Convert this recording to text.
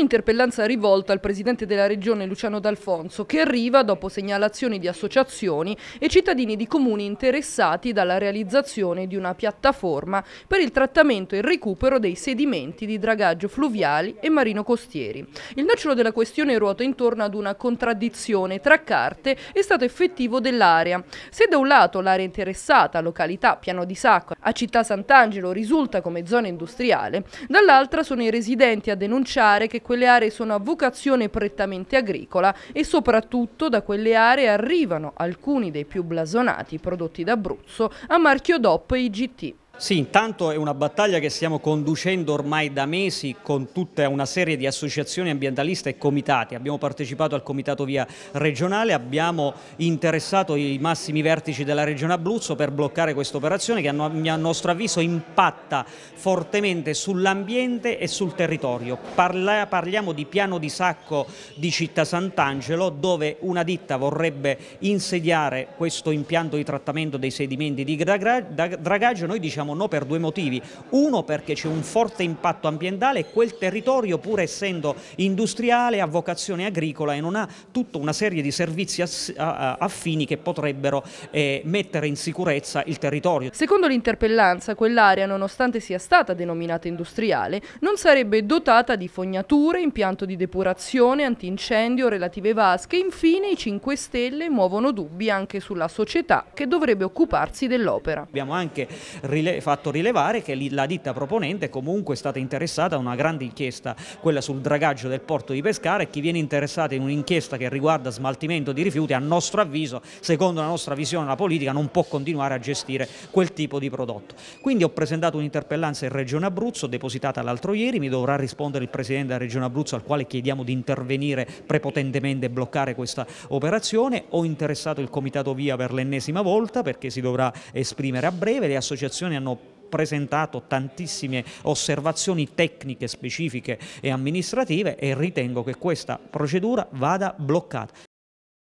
un'interpellanza rivolta al presidente della regione Luciano D'Alfonso che arriva dopo segnalazioni di associazioni e cittadini di comuni interessati dalla realizzazione di una piattaforma per il trattamento e il recupero dei sedimenti di dragaggio fluviali e marino-costieri. Il nocciolo della questione ruota intorno ad una contraddizione tra carte e stato effettivo dell'area. Se da un lato l'area interessata, località Piano di Sacco, a Città Sant'Angelo risulta come zona industriale, dall'altra sono i residenti a denunciare che quelle aree sono a vocazione prettamente agricola e soprattutto da quelle aree arrivano alcuni dei più blasonati prodotti d'Abruzzo a marchio DOP IGT. Sì, intanto è una battaglia che stiamo conducendo ormai da mesi con tutta una serie di associazioni ambientaliste e comitati. Abbiamo partecipato al comitato via regionale, abbiamo interessato i massimi vertici della regione Abruzzo per bloccare questa operazione che a nostro avviso impatta fortemente sull'ambiente e sul territorio. parliamo di piano di sacco di Città Sant'Angelo dove una ditta vorrebbe insediare questo impianto di trattamento dei sedimenti di dragaggio. Noi diciamo diciamo no per due motivi. Uno perché c'è un forte impatto ambientale e quel territorio pur essendo industriale ha vocazione agricola e non ha tutta una serie di servizi affini che potrebbero eh, mettere in sicurezza il territorio. Secondo l'interpellanza quell'area nonostante sia stata denominata industriale non sarebbe dotata di fognature, impianto di depurazione, antincendio, relative vasche. Infine i 5 Stelle muovono dubbi anche sulla società che dovrebbe occuparsi dell'opera. Abbiamo anche fatto rilevare che la ditta proponente comunque è stata interessata a una grande inchiesta, quella sul dragaggio del porto di Pescara e chi viene interessato in un'inchiesta che riguarda smaltimento di rifiuti a nostro avviso, secondo la nostra visione la politica non può continuare a gestire quel tipo di prodotto. Quindi ho presentato un'interpellanza in Regione Abruzzo depositata l'altro ieri, mi dovrà rispondere il Presidente della Regione Abruzzo al quale chiediamo di intervenire prepotentemente e bloccare questa operazione, ho interessato il Comitato Via per l'ennesima volta perché si dovrà esprimere a breve, le associazioni hanno hanno presentato tantissime osservazioni tecniche specifiche e amministrative e ritengo che questa procedura vada bloccata.